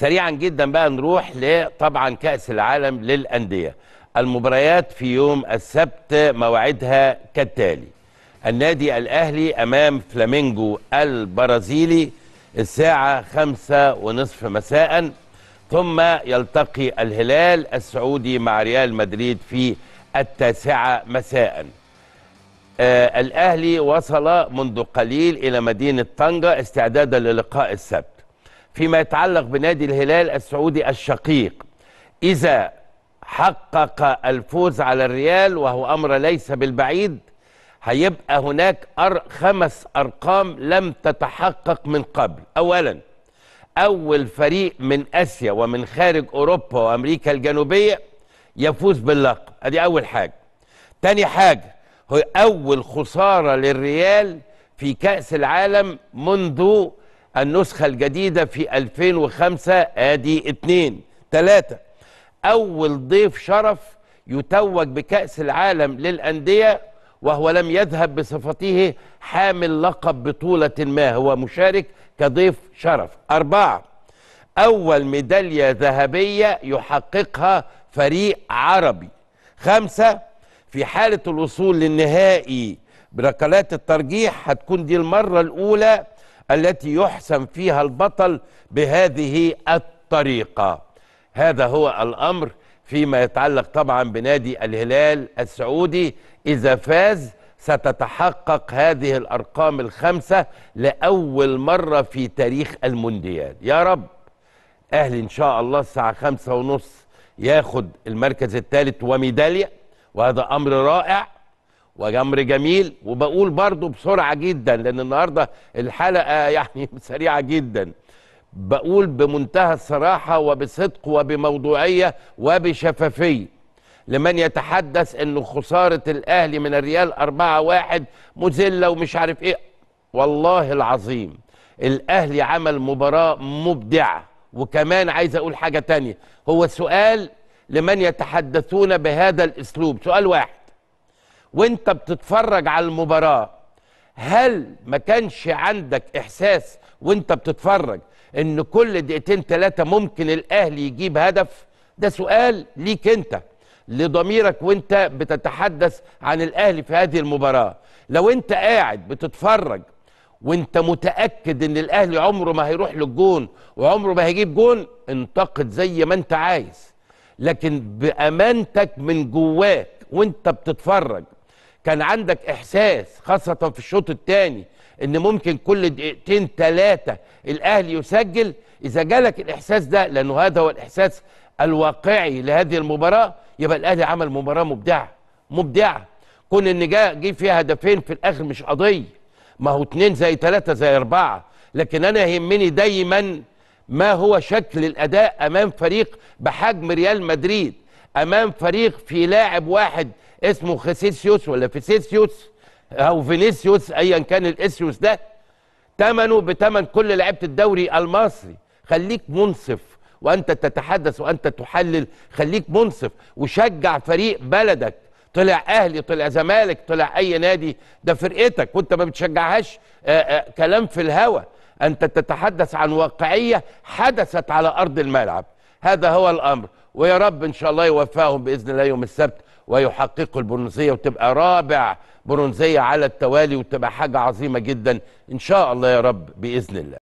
سريعا جدا بقى نروح لطبعا كأس العالم للأندية المباريات في يوم السبت مواعيدها كالتالي النادي الأهلي أمام فلامينجو البرازيلي الساعة خمسة ونصف مساء ثم يلتقي الهلال السعودي مع ريال مدريد في التاسعة مساء آه الأهلي وصل منذ قليل إلى مدينة طنجة استعدادا للقاء السبت فيما يتعلق بنادي الهلال السعودي الشقيق إذا حقق الفوز على الريال وهو أمر ليس بالبعيد هيبقى هناك أر خمس أرقام لم تتحقق من قبل أولا أول فريق من آسيا ومن خارج أوروبا وأمريكا الجنوبية يفوز باللقب أدي أول حاجة تاني حاجة هو أول خسارة للريال في كأس العالم منذ النسخة الجديدة في 2005 ادي اتنين تلاتة اول ضيف شرف يتوج بكأس العالم للأندية وهو لم يذهب بصفته حامل لقب بطولة ما هو مشارك كضيف شرف أربعة أول ميدالية ذهبية يحققها فريق عربي خمسة في حالة الوصول للنهائي بركلات الترجيح هتكون دي المرة الأولى التي يحسم فيها البطل بهذه الطريقة هذا هو الأمر فيما يتعلق طبعا بنادي الهلال السعودي إذا فاز ستتحقق هذه الأرقام الخمسة لأول مرة في تاريخ المونديال يا رب أهل إن شاء الله الساعة خمسة ونص ياخد المركز الثالث وميدالية وهذا أمر رائع وجمر جميل وبقول برضو بسرعة جدا لأن النهاردة الحلقة يعني سريعة جدا بقول بمنتهى الصراحة وبصدق وبموضوعية وبشفافية لمن يتحدث أن خسارة الأهلي من الريال 4-1 مذلة ومش عارف إيه والله العظيم الأهلي عمل مباراة مبدعة وكمان عايز أقول حاجة تانية هو سؤال لمن يتحدثون بهذا الأسلوب سؤال واحد وانت بتتفرج على المباراه هل ما كانش عندك احساس وانت بتتفرج ان كل دقيقتين ثلاثه ممكن الاهلي يجيب هدف ده سؤال ليك انت لضميرك وانت بتتحدث عن الاهلي في هذه المباراه لو انت قاعد بتتفرج وانت متاكد ان الاهلي عمره ما هيروح للجون وعمره ما هيجيب جون انتقد زي ما انت عايز لكن بامانتك من جواك وانت بتتفرج كان عندك احساس خاصه في الشوط الثاني ان ممكن كل دقيقتين ثلاثه الاهلي يسجل اذا جالك الاحساس ده لانه هذا هو الاحساس الواقعي لهذه المباراه يبقى الاهلي عمل مباراه مبدعه مبدعه كون ان جه جه فيها هدفين في الاخر مش قضيه ما هو اتنين زي ثلاثه زي اربعه لكن انا يهمني دايما ما هو شكل الاداء امام فريق بحجم ريال مدريد امام فريق في لاعب واحد اسمه خسيسيوس ولا فيسيسيوس او فينيسيوس ايا كان الاسيوس ده تمنه بتمن كل لعيبه الدوري المصري خليك منصف وانت تتحدث وانت تحلل خليك منصف وشجع فريق بلدك طلع اهلي طلع زمالك طلع اي نادي ده فرقتك وانت ما بتشجعهاش آآ آه، آآ آه، كلام في الهوى انت تتحدث عن واقعيه حدثت على ارض الملعب هذا هو الامر ويا رب ان شاء الله يوفقهم باذن الله يوم السبت ويحققوا البرونزيه وتبقى رابع برونزيه على التوالي وتبقى حاجه عظيمه جدا ان شاء الله يا رب باذن الله